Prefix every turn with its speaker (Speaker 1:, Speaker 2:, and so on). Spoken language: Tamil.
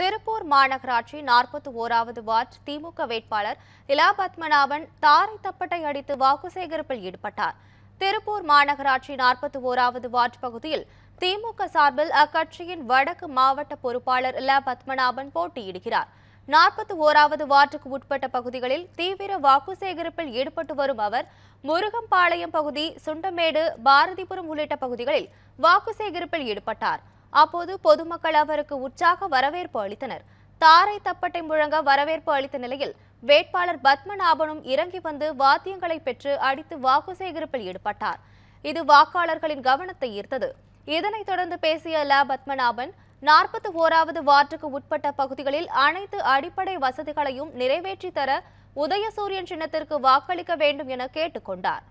Speaker 1: திருப்பூர் மாநகராட்சி நாற்பத்தி ஓராவது வார்டு திமுக வேட்பாளர் இலா பத்மநாபன் தாரை தப்பட்டை அடித்து வாக்கு சேகரிப்பில் ஈடுபட்டார் திருப்பூர் மாநகராட்சி நாற்பத்தி ஓராவது வார்டு பகுதியில் திமுக சார்பில் அக்கட்சியின் வடக்கு மாவட்ட பொறுப்பாளர் இலா பத்மநாபன் போட்டியிடுகிறார் நாற்பத்தி ஓராவது வார்டுக்கு உட்பட்ட பகுதிகளில் தீவிர வாக்கு சேகரிப்பில் ஈடுபட்டு வரும் அவர் முருகம்பாளையம் பகுதி சுண்டமேடு பாரதிபுரம் உள்ளிட்ட பகுதிகளில் வாக்கு சேகரிப்பில் ஈடுபட்டார் அப்போது பொதுமக்கள் அவருக்கு உற்சாக வரவேற்பு அளித்தனர் தாரை தப்பட்டை முழங்க வரவேற்பு அளித்த நிலையில் வேட்பாளர் பத்மநாபனும் இறங்கி வந்து வாத்தியங்களை பெற்று அடித்து வாக்கு சேகரிப்பில் ஈடுபட்டார் இது வாக்காளர்களின் கவனத்தை ஈர்த்தது இதனைத் தொடர்ந்து பேசிய ல பத்மநாபன் நாற்பத்தி ஓராவது வார்டுக்கு உட்பட்ட பகுதிகளில் அனைத்து அடிப்படை வசதிகளையும் நிறைவேற்றி தர உதயசூரியன் சின்னத்திற்கு வாக்களிக்க வேண்டும் என கேட்டுக்கொண்டார்